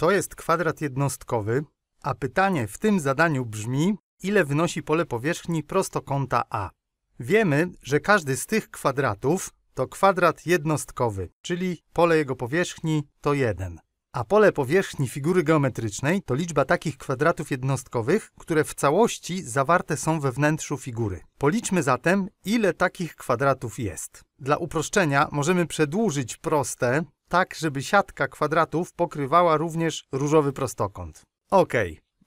To jest kwadrat jednostkowy, a pytanie w tym zadaniu brzmi, ile wynosi pole powierzchni prostokąta A. Wiemy, że każdy z tych kwadratów to kwadrat jednostkowy, czyli pole jego powierzchni to 1. A pole powierzchni figury geometrycznej to liczba takich kwadratów jednostkowych, które w całości zawarte są we wnętrzu figury. Policzmy zatem, ile takich kwadratów jest. Dla uproszczenia możemy przedłużyć proste tak żeby siatka kwadratów pokrywała również różowy prostokąt. Ok,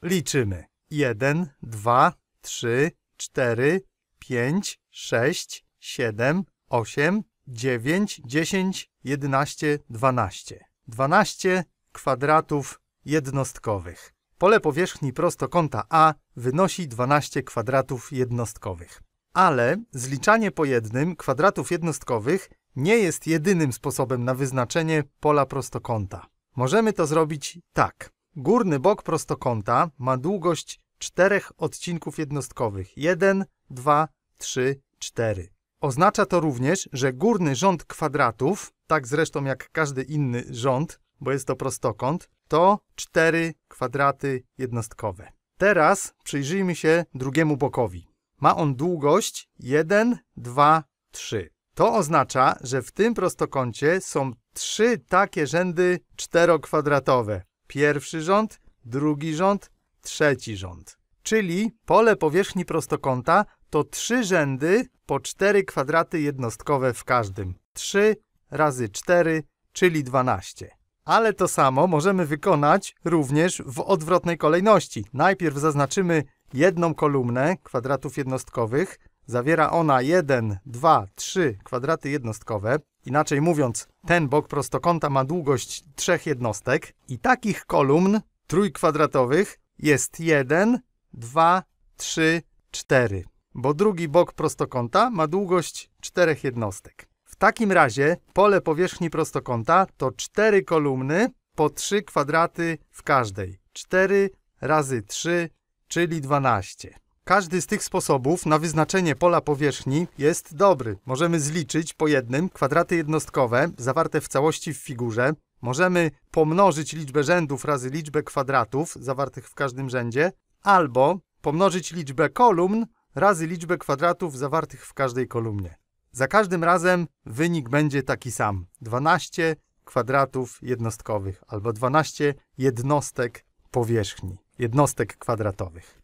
liczymy. 1, 2, 3, 4, 5, 6, 7, 8, 9, 10, 11, 12. 12 kwadratów jednostkowych. Pole powierzchni prostokąta A wynosi 12 kwadratów jednostkowych. Ale zliczanie po jednym kwadratów jednostkowych nie jest jedynym sposobem na wyznaczenie pola prostokąta. Możemy to zrobić tak. Górny bok prostokąta ma długość czterech odcinków jednostkowych 1, 2, 3, 4. Oznacza to również, że górny rząd kwadratów, tak zresztą jak każdy inny rząd, bo jest to prostokąt, to 4 kwadraty jednostkowe. Teraz przyjrzyjmy się drugiemu bokowi. Ma on długość 1, 2, 3. To oznacza, że w tym prostokącie są trzy takie rzędy czterokwadratowe. Pierwszy rząd, drugi rząd, trzeci rząd. Czyli pole powierzchni prostokąta to trzy rzędy po cztery kwadraty jednostkowe w każdym. 3 razy 4, czyli 12. Ale to samo możemy wykonać również w odwrotnej kolejności. Najpierw zaznaczymy jedną kolumnę kwadratów jednostkowych, Zawiera ona 1, 2, 3 kwadraty jednostkowe. Inaczej mówiąc, ten bok prostokąta ma długość trzech jednostek i takich kolumn trójkwadratowych jest 1, 2, 3, 4, bo drugi bok prostokąta ma długość czterech jednostek. W takim razie pole powierzchni prostokąta to cztery kolumny po 3 kwadraty w każdej. 4 razy 3, czyli 12. Każdy z tych sposobów na wyznaczenie pola powierzchni jest dobry. Możemy zliczyć po jednym kwadraty jednostkowe zawarte w całości w figurze. Możemy pomnożyć liczbę rzędów razy liczbę kwadratów zawartych w każdym rzędzie, albo pomnożyć liczbę kolumn razy liczbę kwadratów zawartych w każdej kolumnie. Za każdym razem wynik będzie taki sam: 12 kwadratów jednostkowych albo 12 jednostek powierzchni, jednostek kwadratowych.